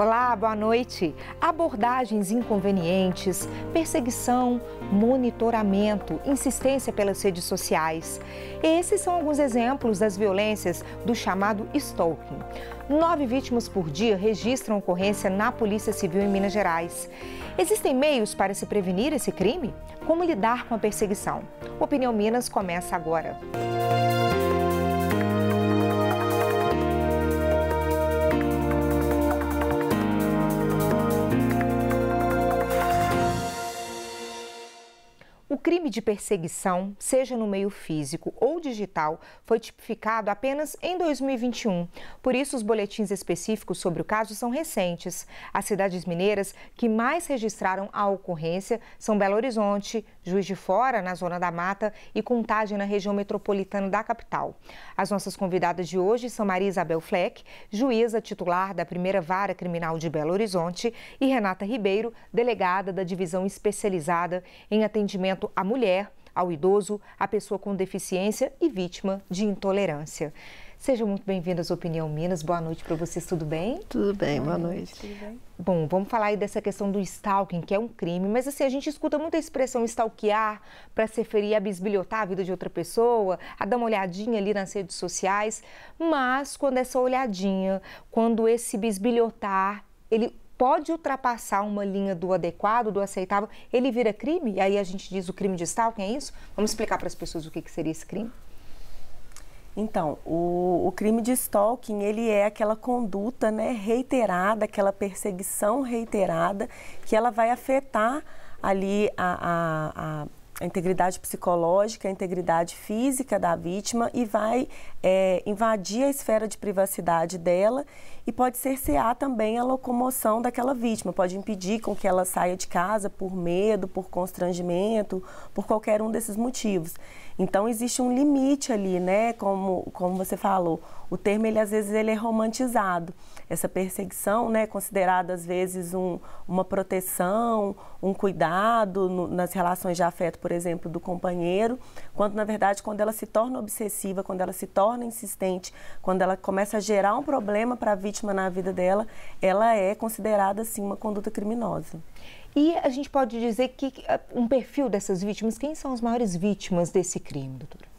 Olá, boa noite. Abordagens inconvenientes, perseguição, monitoramento, insistência pelas redes sociais. Esses são alguns exemplos das violências do chamado stalking. Nove vítimas por dia registram ocorrência na Polícia Civil em Minas Gerais. Existem meios para se prevenir esse crime? Como lidar com a perseguição? Opinião Minas começa agora. crime de perseguição, seja no meio físico ou digital, foi tipificado apenas em 2021. Por isso, os boletins específicos sobre o caso são recentes. As cidades mineiras que mais registraram a ocorrência são Belo Horizonte, Juiz de Fora, na Zona da Mata, e Contagem, na região metropolitana da capital. As nossas convidadas de hoje são Maria Isabel Fleck, juíza titular da primeira vara criminal de Belo Horizonte, e Renata Ribeiro, delegada da Divisão Especializada em Atendimento à mulher, ao idoso, à pessoa com deficiência e vítima de intolerância. Sejam muito bem-vindos à Opinião Minas. Boa noite para vocês, tudo bem? Tudo bem, boa, noite. Bem? Bom, vamos falar aí dessa questão do stalking, que é um crime, mas assim, a gente escuta muita expressão stalkear para se referir a bisbilhotar a vida de outra pessoa, a dar uma olhadinha ali nas redes sociais, mas quando essa é olhadinha, quando esse bisbilhotar, ele pode ultrapassar uma linha do adequado, do aceitável, ele vira crime? E aí a gente diz o crime de stalking, é isso? Vamos explicar para as pessoas o que, que seria esse crime? Então, o, o, crime de stalking, ele é aquela conduta né, reiterada, aquela perseguição reiterada, que ela vai afetar ali a, a, a a integridade psicológica, a integridade física da vítima e vai é, invadir a esfera de privacidade dela e pode cercear também a locomoção daquela vítima, pode impedir com que ela saia de casa por medo, por constrangimento, por qualquer um desses motivos. Então existe um limite ali, né? Como, como você falou, o termo ele às vezes ele é romantizado essa perseguição, né, considerada às vezes um, uma proteção, um cuidado no, nas relações de afeto, por exemplo, do companheiro, quando na verdade quando ela se torna obsessiva, quando ela se torna insistente, quando ela começa a gerar um problema para a vítima na vida dela, ela é considerada assim uma conduta criminosa. E a gente pode dizer que eh, um perfil dessas vítimas, quem são as maiores vítimas desse crime, doutora?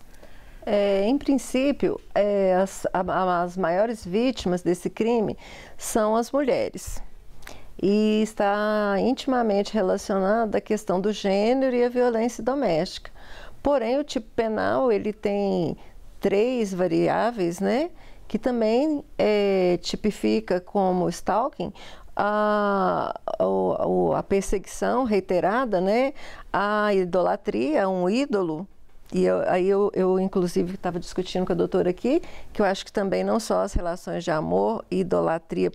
É, em princípio, é, as, a, as maiores vítimas desse crime são as mulheres. E está intimamente relacionada à questão do gênero e à violência doméstica. Porém, o tipo penal ele tem três variáveis, né? Que também é, tipifica como stalking a, a, a perseguição reiterada, né? A idolatria, um ídolo e eu, aí eu, eu inclusive, estava discutindo com a doutora aqui, que eu acho que também não só as relações de amor e idolatria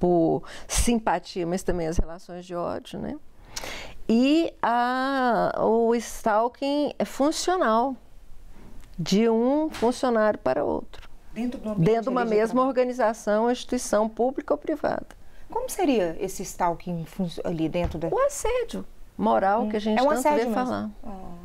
por simpatia, mas também as relações de ódio, né? E a, o stalking é funcional, de um funcionário para outro. Dentro, dentro de uma mesma organização, instituição pública ou privada. Como seria esse stalking ali dentro da... O assédio moral hum. que a gente é um tanto vê mesmo. falar. Ah.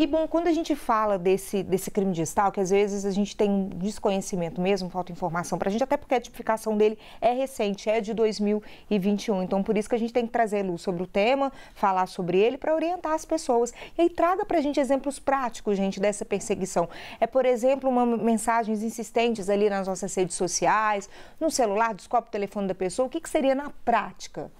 E bom, quando a gente fala desse, desse crime digital, que às vezes a gente tem um desconhecimento mesmo, falta informação para a gente, até porque a tipificação dele é recente, é de 2021. Então, por isso que a gente tem que trazer luz sobre o tema, falar sobre ele, para orientar as pessoas. E aí, traga para a gente exemplos práticos, gente, dessa perseguição. É, por exemplo, uma, mensagens insistentes ali nas nossas redes sociais, no celular, descobre o telefone da pessoa. O que, que seria na prática?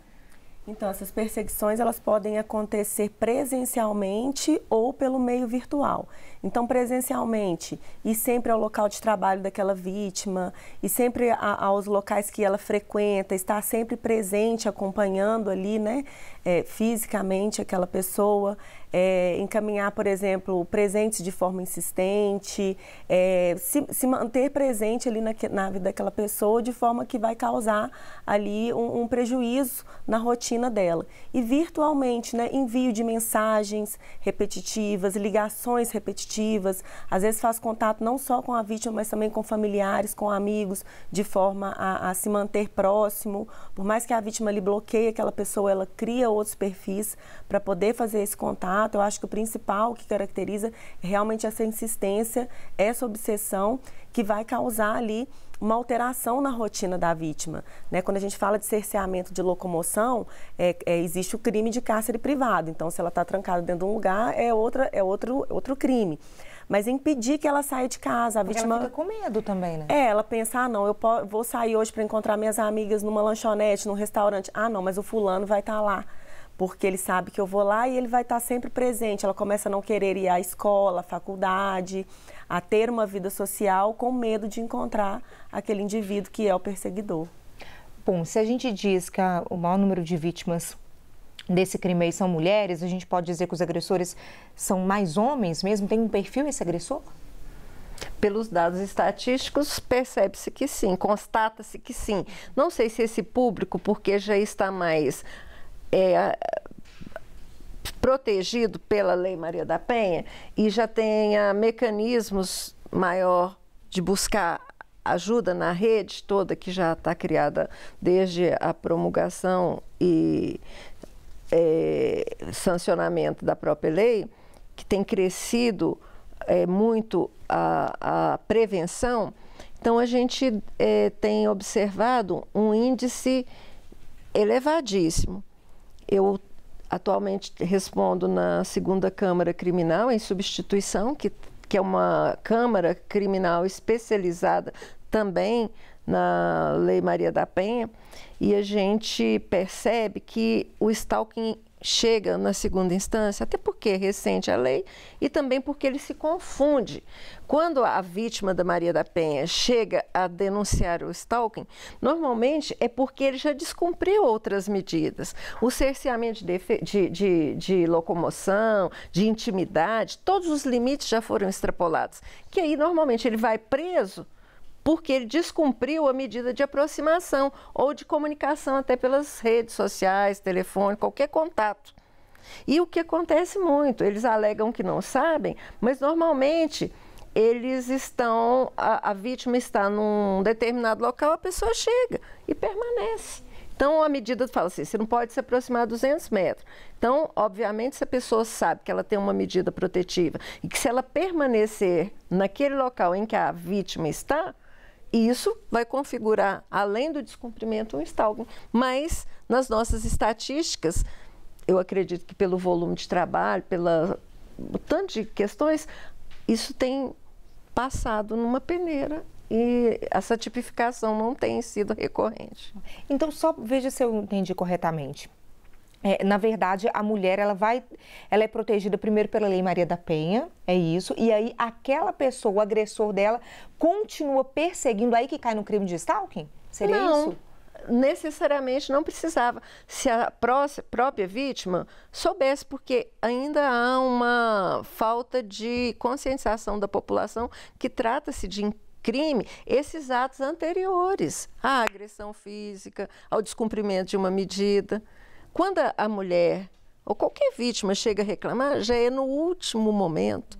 Então, essas perseguições elas podem acontecer presencialmente ou pelo meio virtual. Então, presencialmente, e sempre ao local de trabalho daquela vítima, e sempre a, aos locais que ela frequenta, estar sempre presente, acompanhando ali, né, é, fisicamente aquela pessoa é, encaminhar, por exemplo, presentes de forma insistente, é, se, se, manter presente ali na, na, vida daquela pessoa de forma que vai causar ali um, um prejuízo na rotina dela. E virtualmente, né, envio de mensagens repetitivas, ligações repetitivas, às vezes faz contato não só com a vítima, mas também com familiares, com amigos, de forma a, a se manter próximo. Por mais que a vítima lhe bloqueie aquela pessoa, ela cria outros perfis para poder fazer esse contato eu acho que o principal que caracteriza realmente essa insistência, essa obsessão que vai causar ali uma alteração na rotina da vítima. Né? Quando a gente fala de cerceamento de locomoção, é, é, existe o crime de cárcere privado. Então, se ela está trancada dentro de um lugar, é, outra, é outro, outro crime. Mas impedir que ela saia de casa. A vítima. Ela fica com medo também, né? É, ela pensa, ah, não, eu vou sair hoje para encontrar minhas amigas numa lanchonete, num restaurante. Ah, não, mas o fulano vai estar tá lá porque ele sabe que eu vou lá e ele vai estar sempre presente. Ela começa a não querer ir à escola, à faculdade, a ter uma vida social com medo de encontrar aquele indivíduo que é o perseguidor. Bom, se a gente diz que o maior número de vítimas desse crime aí são mulheres, a gente pode dizer que os agressores são mais homens mesmo? Tem um perfil esse agressor? Pelos dados estatísticos, percebe-se que sim, constata-se que sim. Não sei se esse público, porque já está mais é, protegido pela Lei Maria da Penha e já tenha mecanismos maior de buscar ajuda na rede toda que já está criada desde a promulgação e é, sancionamento da própria lei, que tem crescido é, muito a, a, prevenção, então a gente é, tem observado um índice elevadíssimo eu atualmente respondo na segunda Câmara Criminal em substituição, que, que é uma Câmara Criminal especializada também na Lei Maria da Penha, e a gente percebe que o stalking chega na segunda instância, até porque é recente a lei e também porque ele se confunde. Quando a vítima da Maria da Penha chega a denunciar o stalking, normalmente é porque ele já descumpriu outras medidas. O cerceamento de, de, de, de locomoção, de intimidade, todos os limites já foram extrapolados. Que aí, normalmente, ele vai preso porque ele descumpriu a medida de aproximação ou de comunicação até pelas redes sociais, telefone, qualquer contato. E o que acontece muito, eles alegam que não sabem, mas normalmente eles estão, a, a vítima está num determinado local, a pessoa chega e permanece. Então, a medida fala assim, você não pode se aproximar a 200 metros. Então, obviamente, se a pessoa sabe que ela tem uma medida protetiva e que se ela permanecer naquele local em que a vítima está, e isso vai configurar, além do descumprimento, um stalking. Mas nas nossas estatísticas, eu acredito que pelo volume de trabalho, pela tanto de questões, isso tem passado numa peneira e essa tipificação não tem sido recorrente. Então, só veja se eu entendi corretamente. É, na verdade, a mulher ela vai, ela é protegida primeiro pela Lei Maria da Penha, é isso. E aí aquela pessoa, o agressor dela, continua perseguindo aí que cai no crime de stalking? Seria não, isso? Necessariamente não precisava. Se a pró própria vítima soubesse, porque ainda há uma falta de conscientização da população que trata-se de crime esses atos anteriores à agressão física, ao descumprimento de uma medida. Quando a mulher ou qualquer vítima chega a reclamar, já é no último momento,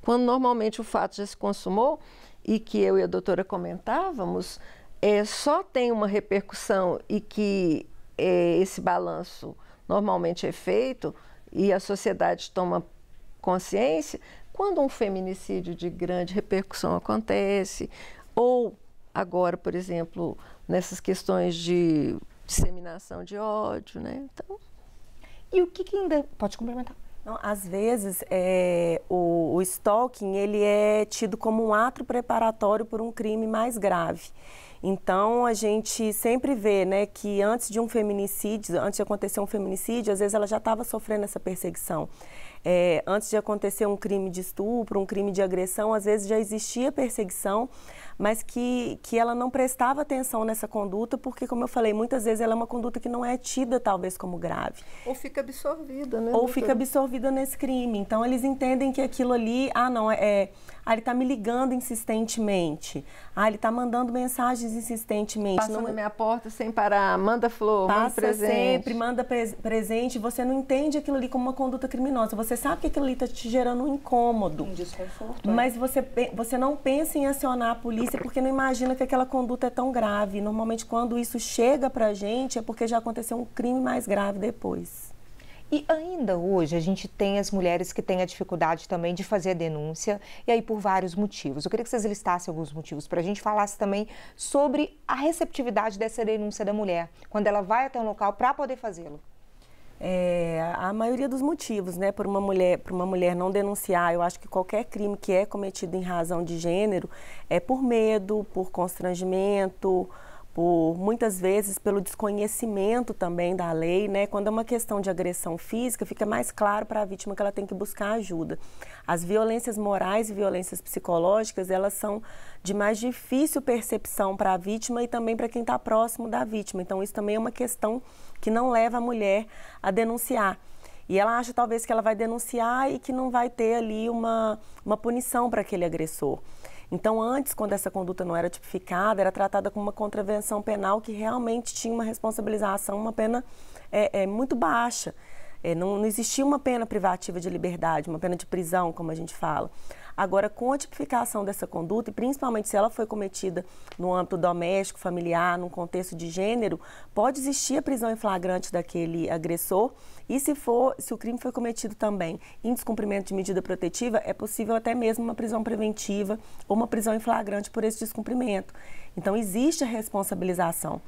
quando normalmente o fato já se consumou e que eu e a doutora comentávamos, é, só tem uma repercussão e que é, esse balanço normalmente é feito e a sociedade toma consciência quando um feminicídio de grande repercussão acontece ou agora, por exemplo, nessas questões de disseminação de ódio, né? Então. E o que, que ainda. Pode complementar. Não, às vezes, é, o, o stalking ele é tido como um ato preparatório por um crime mais grave. Então, a gente sempre vê né, que antes de um feminicídio, antes de acontecer um feminicídio, às vezes ela já estava sofrendo essa perseguição. É, antes de acontecer um crime de estupro, um crime de agressão, às vezes já existia perseguição, mas que, que ela não prestava atenção nessa conduta, porque, como eu falei, muitas vezes ela é uma conduta que não é tida, talvez, como grave. Ou fica absorvida, né? Ou doutor? fica absorvida nesse crime. Então, eles entendem que aquilo ali, ah, não, é. é ah, ele está me ligando insistentemente. Ah, ele está mandando mensagens insistentemente. Passa não... na minha porta sem parar, manda flor, Passa manda presente. sempre, manda pre presente. Você não entende aquilo ali como uma conduta criminosa. Você sabe que aquilo ali está te gerando um incômodo. Um desconforto. É. Mas você, você não pensa em acionar a polícia polícia é porque não imagina que aquela conduta é tão grave. Normalmente, quando isso chega para a gente, é porque já aconteceu um crime mais grave depois. E ainda hoje a gente tem as mulheres que têm a dificuldade também de fazer a denúncia, e aí por vários motivos. Eu queria que vocês listassem alguns motivos para a gente falasse também sobre a receptividade dessa denúncia da mulher, quando ela vai até um local para poder fazê-lo é, a maioria dos motivos, né, por uma mulher, por uma mulher não denunciar, eu acho que qualquer crime que é cometido em razão de gênero é por medo, por constrangimento, por muitas vezes pelo desconhecimento também da lei, né? Quando é uma questão de agressão física, fica mais claro para a vítima que ela tem que buscar ajuda. As violências morais e violências psicológicas, elas são de mais difícil percepção para a vítima e também para quem está próximo da vítima. Então, isso também é uma questão que não leva a mulher a denunciar. E ela acha talvez que ela vai denunciar e que não vai ter ali uma, uma punição para aquele agressor. Então, antes, quando essa conduta não era tipificada, era tratada como uma contravenção penal que realmente tinha uma responsabilização, uma pena é, é muito baixa. É, não, não existia uma pena privativa de liberdade, uma pena de prisão, como a gente fala. Agora, com a tipificação dessa conduta, e principalmente se ela foi cometida no âmbito doméstico, familiar, num contexto de gênero, pode existir a prisão em flagrante daquele agressor. E se for, se o crime foi cometido também em descumprimento de medida protetiva, é possível até mesmo uma prisão preventiva ou uma prisão em flagrante por esse descumprimento. Então existe a responsabilização.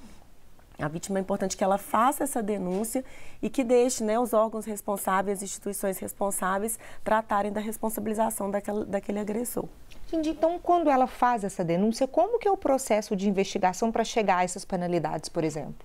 A vítima é importante que ela faça essa denúncia e que deixe né, os órgãos responsáveis, as instituições responsáveis, tratarem da responsabilização daquela, daquele agressor. Gente, então, quando ela faz essa denúncia, como que é o processo de investigação para chegar a essas penalidades, por exemplo?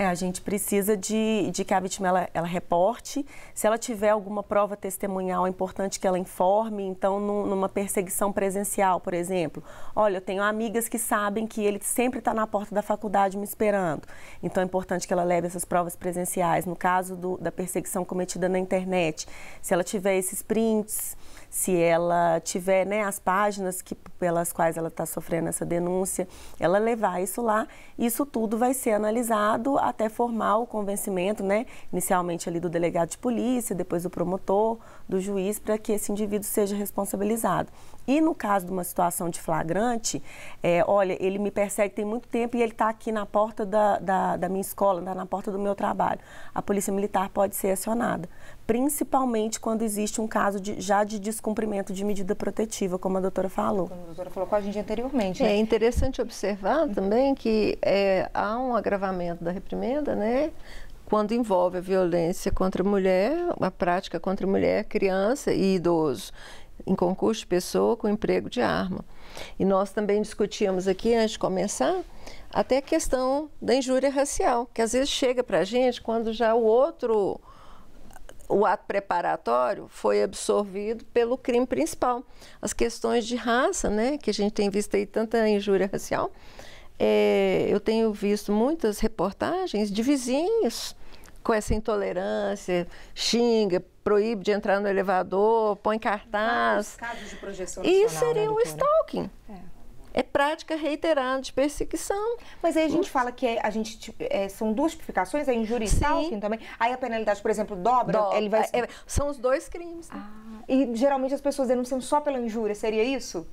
É, a gente precisa de, de que a vítima ela, ela, reporte. Se ela tiver alguma prova testemunhal, é importante que ela informe. Então, num, numa perseguição presencial, por exemplo, olha, eu tenho amigas que sabem que ele sempre está na porta da faculdade me esperando. Então, é importante que ela leve essas provas presenciais. No caso do, da perseguição cometida na internet, se ela tiver esses prints, se ela tiver né, as páginas que, pelas quais ela está sofrendo essa denúncia, ela levar isso lá, isso tudo vai ser analisado até formar o convencimento, né, inicialmente ali do delegado de polícia, depois do promotor, do juiz para que esse indivíduo seja responsabilizado. E no caso de uma situação de flagrante, é, olha, ele me persegue tem muito tempo e ele está aqui na porta da, da, da minha escola, está na porta do meu trabalho. A polícia militar pode ser acionada, principalmente quando existe um caso de, já de descumprimento de medida protetiva, como a doutora falou. Como a doutora falou com a gente anteriormente. É né? É interessante observar também que é, há um agravamento da reprimenda, né? quando envolve a violência contra a mulher, a prática contra a mulher, criança e idoso, em concurso de pessoa com emprego de arma. E nós também discutíamos aqui, antes de começar, até a questão da injúria racial, que às vezes chega para a gente quando já o outro o ato preparatório foi absorvido pelo crime principal. As questões de raça, né, que a gente tem visto aí tanta injúria racial, é, eu tenho visto muitas reportagens de vizinhos com essa intolerância, xinga, proíbe de entrar no elevador, põe cartaz. E Isso seria né, um stalking. É. é. prática reiterada de perseguição. Mas aí a gente fala que é, a gente tipo, é, são duas tipificações, a é injúria e stalking também. Aí a penalidade, por exemplo, dobra, ele vai... É, é, são os dois crimes. Né? Ah. E geralmente as pessoas denunciam só pela injúria, seria isso?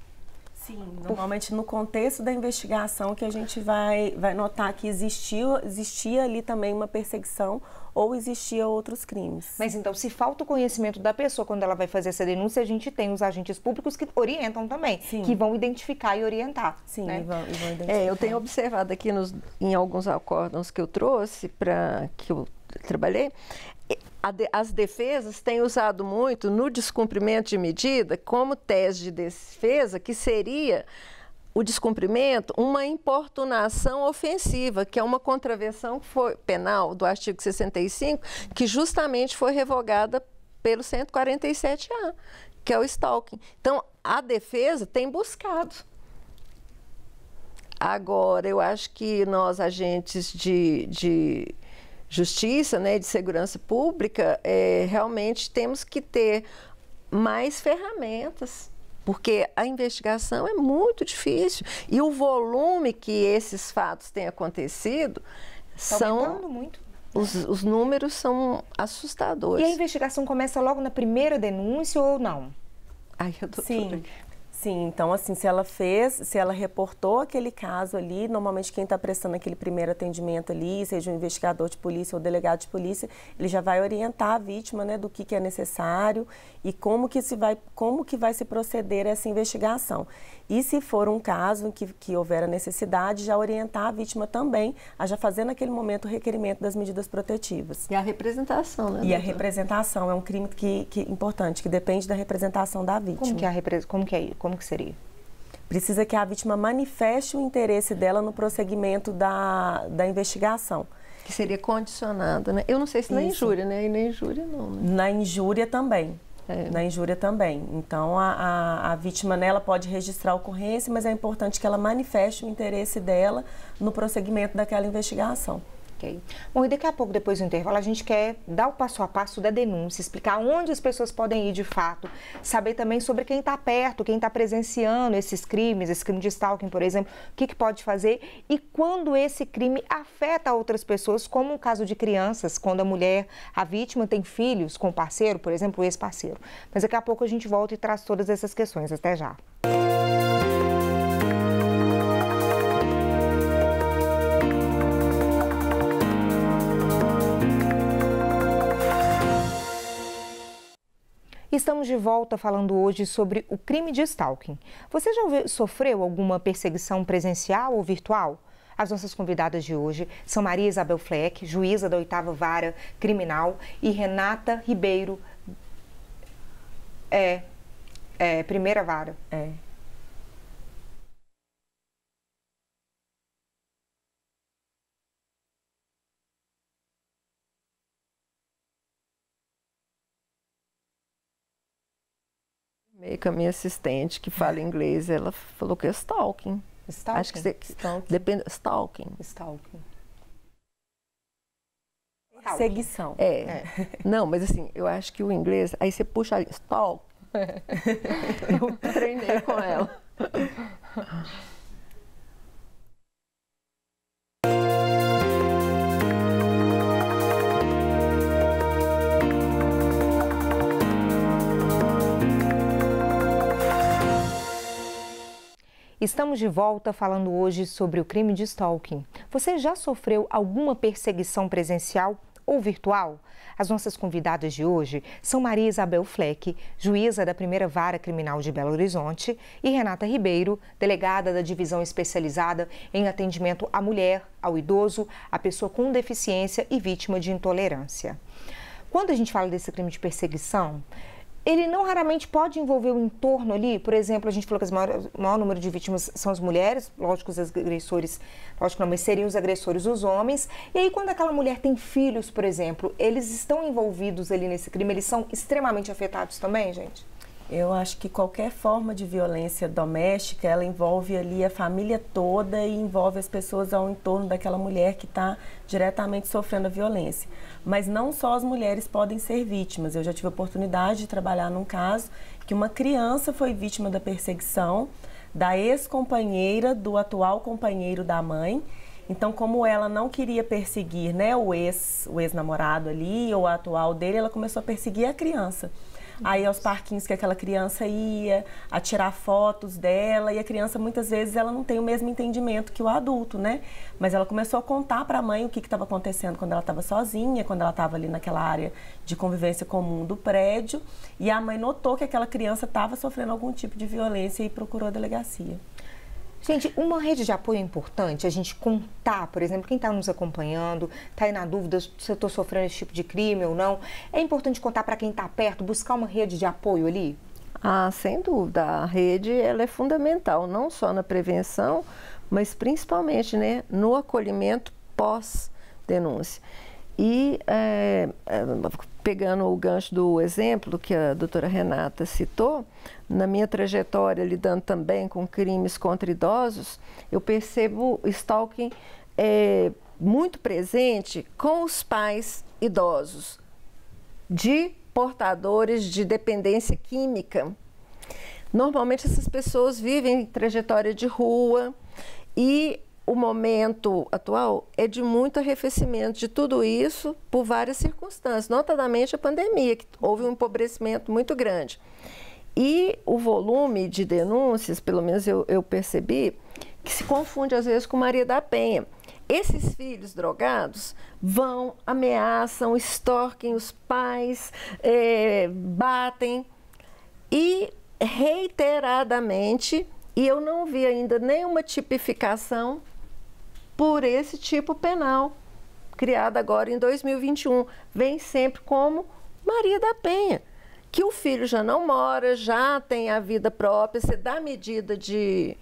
Sim, normalmente no contexto da investigação que a gente vai, vai notar que existiu, existia ali também uma perseguição ou existia outros crimes. Mas então, se falta o conhecimento da pessoa quando ela vai fazer essa denúncia, a gente tem os agentes públicos que orientam também, Sim. que vão identificar e orientar. Sim, né? e vão, e vão identificar. É, eu tenho observado aqui nos, em alguns acórdãos que eu trouxe, para que eu trabalhei, de, as defesas têm usado muito no descumprimento de medida como tese de defesa, que seria o descumprimento uma importunação ofensiva, que é uma contravenção foi, penal do artigo 65, que justamente foi revogada pelo 147A, que é o stalking. Então, a defesa tem buscado. Agora, eu acho que nós, agentes de, de justiça, né, de segurança pública, é, realmente temos que ter mais ferramentas, porque a investigação é muito difícil e o volume que esses fatos têm acontecido tá são muito. Os, os números são assustadores. E a investigação começa logo na primeira denúncia ou não? Ai, eu tô Sim, Sim, então assim, se ela fez, se ela reportou aquele caso ali, normalmente quem está prestando aquele primeiro atendimento ali, seja o um investigador de polícia ou delegado de polícia, ele já vai orientar a vítima, né, do que, que é necessário e como que se vai, como que vai se proceder essa investigação. E se for um caso que, que houver a necessidade, já orientar a vítima também a já fazer naquele momento o requerimento das medidas protetivas. E a representação, né? E a representação é um crime que, que importante, que depende da representação da vítima. Como que, é a repre... como que, é... como que seria? Precisa que a vítima manifeste o interesse dela no prosseguimento da, da investigação que seria condicionado, né? Eu não sei se na Isso. injúria, né? E na injúria não. Né? Na injúria também. É. Na injúria também. Então, a, a, a vítima nela né, pode registrar a ocorrência, mas é importante que ela manifeste o interesse dela no prosseguimento daquela investigação. Ok. Bom, e daqui a pouco, depois do intervalo, a gente quer dar o passo a passo da denúncia, explicar onde as pessoas podem ir de fato, saber também sobre quem está perto, quem está presenciando esses crimes, esse crime de stalking, por exemplo, o que, que pode fazer e quando esse crime afeta outras pessoas, como o caso de crianças, quando a mulher, a vítima, tem filhos com o parceiro, por exemplo, o ex-parceiro. Mas daqui a pouco a gente volta e traz todas essas questões. Até já. Música Estamos de volta falando hoje sobre o crime de stalking. Você já ouviu, sofreu alguma perseguição presencial ou virtual? As nossas convidadas de hoje são Maria Isabel Fleck, juíza da oitava vara criminal, e Renata Ribeiro, é, é primeira vara. É. minha assistente que fala inglês, ela falou que é stalking. Stalking? Acho que você, stalking. Depende, stalking. Stalking. É. é. é. Não, mas assim, eu acho que o inglês, aí você puxa ali, stalk. É. Eu treinei com ela. Estamos de volta falando hoje sobre o crime de stalking. Você já sofreu alguma perseguição presencial ou virtual? As nossas convidadas de hoje são Maria Isabel Fleck, juíza da Primeira Vara Criminal de Belo Horizonte, e Renata Ribeiro, delegada da Divisão Especializada em Atendimento à Mulher, ao Idoso, à Pessoa com Deficiência e Vítima de Intolerância. Quando a gente fala desse crime de perseguição, ele não raramente pode envolver o entorno ali. Por exemplo, a gente falou que o maior, maior, número de vítimas são as mulheres, lógico, os agressores, lógico não, mas seriam os agressores os homens. E aí, quando aquela mulher tem filhos, por exemplo, eles estão envolvidos ali nesse crime, eles são extremamente afetados também, gente? Eu acho que qualquer forma de violência doméstica, ela envolve ali a família toda e envolve as pessoas ao entorno daquela mulher que está diretamente sofrendo a violência. Mas não só as mulheres podem ser vítimas. Eu já tive a oportunidade de trabalhar num caso que uma criança foi vítima da perseguição da ex-companheira do atual companheiro da mãe. Então, como ela não queria perseguir né, o ex-namorado o ex ali ou a atual dele, ela começou a perseguir a criança aí aos parquinhos que aquela criança ia, a tirar fotos dela, e a criança muitas vezes ela não tem o mesmo entendimento que o adulto, né? Mas ela começou a contar para a mãe o que estava acontecendo quando ela estava sozinha, quando ela estava ali naquela área de convivência comum do prédio, e a mãe notou que aquela criança estava sofrendo algum tipo de violência e procurou a delegacia. Gente, uma rede de apoio é importante, a gente contar, por exemplo, quem está nos acompanhando, está aí na dúvida se eu estou sofrendo esse tipo de crime ou não. É importante contar para quem está perto, buscar uma rede de apoio ali? Ah, sem dúvida. A rede ela é fundamental, não só na prevenção, mas principalmente né, no acolhimento pós-denúncia. E é, é, pegando o gancho do exemplo que a doutora Renata citou, na minha trajetória lidando também com crimes contra idosos, eu percebo stalking é, muito presente com os pais idosos de portadores de dependência química. Normalmente essas pessoas vivem trajetória de rua e o momento atual é de muito arrefecimento de tudo isso por várias circunstâncias, notadamente a pandemia, que houve um empobrecimento muito grande. E o volume de denúncias, pelo menos eu, eu percebi, que se confunde às vezes com Maria da Penha. Esses filhos drogados vão, ameaçam, extorquem os pais, é, batem e reiteradamente, e eu não vi ainda nenhuma tipificação por esse tipo penal, criado agora em 2021. Vem sempre como Maria da Penha, que o filho já não mora, já tem a vida própria, você dá medida de,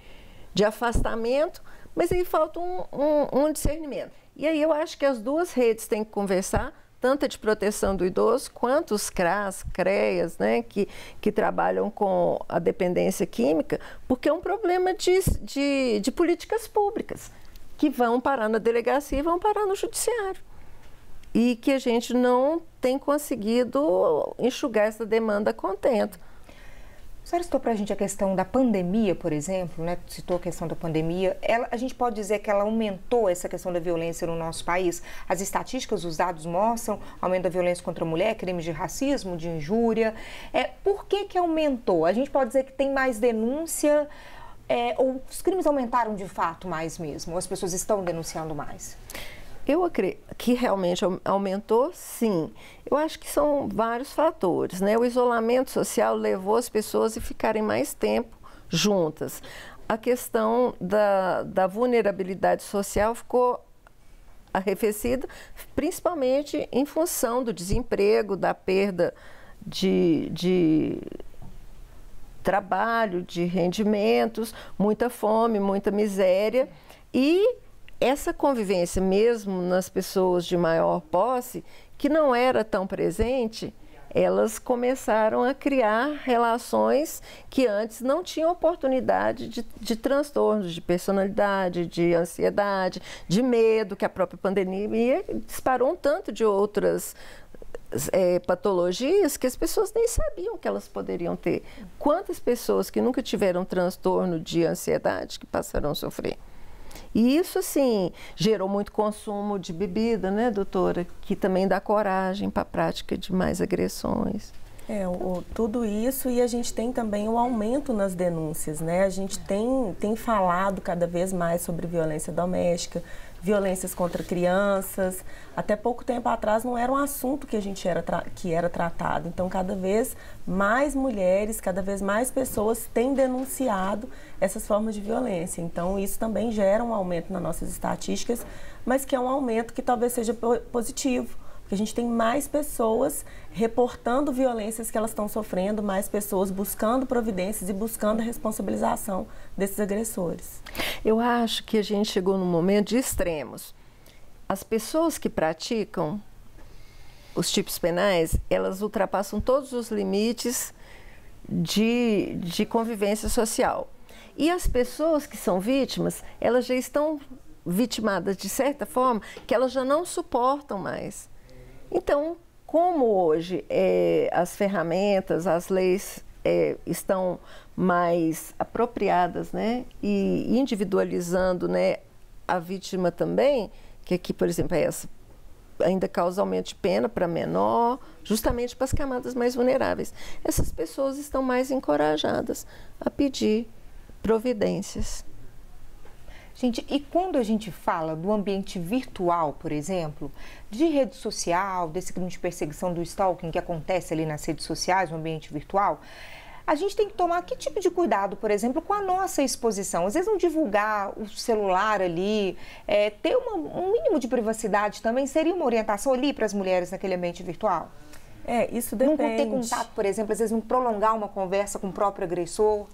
de afastamento, mas aí falta um, um, um discernimento. E aí eu acho que as duas redes têm que conversar tanto a de proteção do idoso quanto os CRAS, CREAS, né, que, que trabalham com a dependência química, porque é um problema de, de, de políticas públicas que vão parar na delegacia e vão parar no judiciário. E que a gente não tem conseguido enxugar essa demanda contento. A senhora citou para a gente a questão da pandemia, por exemplo, né? citou a questão da pandemia. Ela, a gente pode dizer que ela aumentou essa questão da violência no nosso país. As estatísticas, os dados mostram aumento da violência contra a mulher, crimes de racismo, de injúria. É, por que, que aumentou? A gente pode dizer que tem mais denúncia, é, ou os crimes aumentaram de fato mais mesmo? Ou as pessoas estão denunciando mais? Eu acredito que realmente aumentou, sim. Eu acho que são vários fatores, né? O isolamento social levou as pessoas a ficarem mais tempo juntas. A questão da, da vulnerabilidade social ficou arrefecida, principalmente em função do desemprego, da perda de, de trabalho, de rendimentos, muita fome, muita miséria. E essa convivência, mesmo nas pessoas de maior posse, que não era tão presente, elas começaram a criar relações que antes não tinham oportunidade de, de transtornos de personalidade, de ansiedade, de medo, que a própria pandemia disparou um tanto de outras é, patologias que as pessoas nem sabiam que elas poderiam ter. Quantas pessoas que nunca tiveram transtorno de ansiedade que passaram a sofrer? E isso, assim, gerou muito consumo de bebida, né, doutora? Que também dá coragem para a prática de mais agressões. É, o, tudo isso e a gente tem também o aumento nas denúncias, né? A gente tem, tem falado cada vez mais sobre violência doméstica, violências contra crianças. Até pouco tempo atrás não era um assunto que a gente era que era tratado. Então, cada vez mais mulheres, cada vez mais pessoas têm denunciado essas formas de violência. Então, isso também gera um aumento nas nossas estatísticas, mas que é um aumento que talvez seja positivo porque a gente tem mais pessoas reportando violências que elas estão sofrendo, mais pessoas buscando providências e buscando a responsabilização desses agressores. Eu acho que a gente chegou num momento de extremos. As pessoas que praticam os tipos penais, elas ultrapassam todos os limites de, de convivência social. E as pessoas que são vítimas, elas já estão vitimadas de certa forma que elas já não suportam mais. Então, como hoje é, as ferramentas, as leis é, estão mais apropriadas né, e individualizando né, a vítima também, que aqui, por exemplo, é essa, ainda causa aumento de pena para menor, justamente para as camadas mais vulneráveis. Essas pessoas estão mais encorajadas a pedir providências. Gente, e quando a gente fala do ambiente virtual, por exemplo, de rede social, desse crime de perseguição do stalking que acontece ali nas redes sociais, no ambiente virtual, a gente tem que tomar que tipo de cuidado, por exemplo, com a nossa exposição? Às vezes não divulgar o celular ali, é, ter uma, um mínimo de privacidade também seria uma orientação ali para as mulheres naquele ambiente virtual? É, isso depende. Não ter contato, por exemplo, às vezes não prolongar uma conversa com o próprio agressor?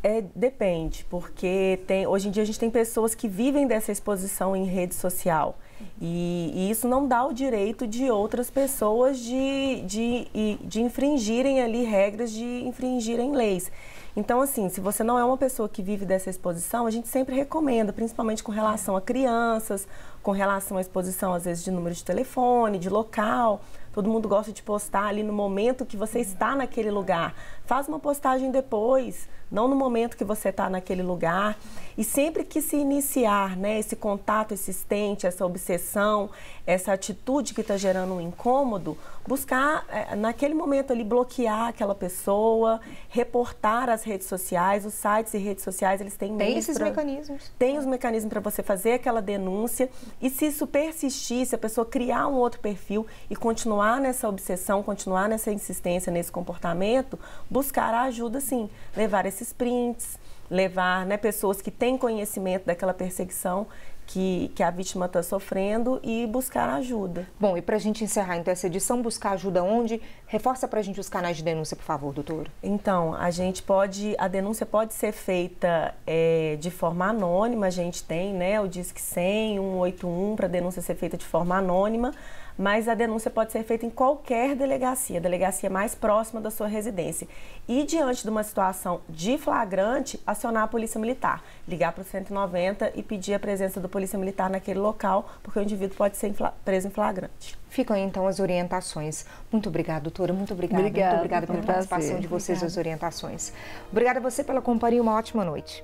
É, depende, porque tem, hoje em dia a gente tem pessoas que vivem dessa exposição em rede social. E, e isso não dá o direito de outras pessoas de, de, de infringirem ali regras, de infringirem leis. Então, assim, se você não é uma pessoa que vive dessa exposição, a gente sempre recomenda, principalmente com relação a crianças, com relação à exposição, às vezes, de número de telefone, de local. Todo mundo gosta de postar ali no momento que você uhum. está naquele lugar. Faz uma postagem depois não no momento que você está naquele lugar. E sempre que se iniciar né, esse contato existente, essa obsessão, essa atitude que está gerando um incômodo, buscar é, naquele momento ali bloquear aquela pessoa, reportar as redes sociais, os sites e redes sociais, eles têm Tem esses pra, mecanismos. Tem os mecanismos para você fazer aquela denúncia e se isso persistir, se a pessoa criar um outro perfil e continuar nessa obsessão, continuar nessa insistência, nesse comportamento, buscar a ajuda sim, levar esse esses prints, levar né, pessoas que têm conhecimento daquela perseguição que, que, a vítima está sofrendo e buscar ajuda. Bom, e para a gente encerrar então essa edição, buscar ajuda onde? Reforça para a gente os canais de denúncia, por favor, doutor. Então, a gente pode, a denúncia pode ser feita é, de forma anônima, a gente tem, né, o Disque 100, 181, para a denúncia ser feita de forma anônima, mas a denúncia pode ser feita em qualquer delegacia, delegacia mais próxima da sua residência. E diante de uma situação de flagrante, acionar a Polícia Militar, ligar para o 190 e pedir a presença do Polícia Militar naquele local, porque o indivíduo pode ser preso em flagrante. Ficam então as orientações. Muito obrigado, doutor doutora, muito obrigada. obrigada muito obrigada pela participação de vocês e as orientações. Obrigada a você pela companhia e uma ótima noite.